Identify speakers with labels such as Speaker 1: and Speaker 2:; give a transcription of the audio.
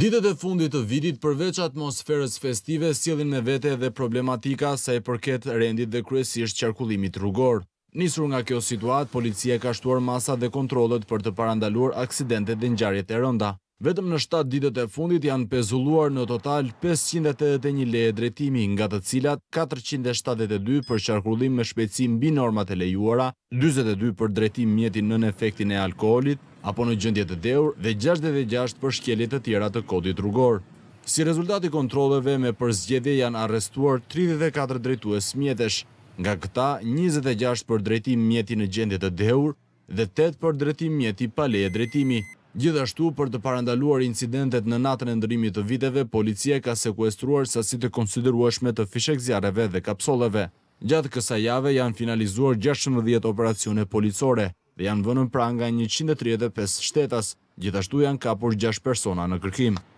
Speaker 1: Ditët e fundit të vidit përveç atmosferës festive sildin me vete dhe problematika sa e përket rendit dhe kryesisht qarkullimit rrugor. Nisur nga kjo situat, policie ka shtuar masa dhe kontrolët për të parandaluar aksidente dhe njarjet e rënda. Vetëm në 7 ditët e fundit janë pezulluar në total 581 leje drejtimi, nga të cilat 472 për qarkullim me shpecim binormat normat e lejuara, 22 për drejtim mjetin nën efektin e alkoholit, apo në gjëndjet të deur dhe 66 për shkjelit të tjera të kodit rrugor. Si rezultati kontroleve me përzgjede janë arrestuar 34 drejtues mjetesh, nga këta 26 për drejtim mjeti në gjëndjet të deur dhe 8 për drejtim mjeti leje drejtimi. Gjithashtu për të parandaluar incidentet në natën e ndërimit të viteve, policie ka sekuestruar sasi të konsideruashme të fishek zjareve dhe kapsoleve. Gjatë kësa jave janë finalizuar 16 operacione policore, dhe janë vënën pra nga 135 shtetas, gjithashtu janë kapur 6 persona në kërkim.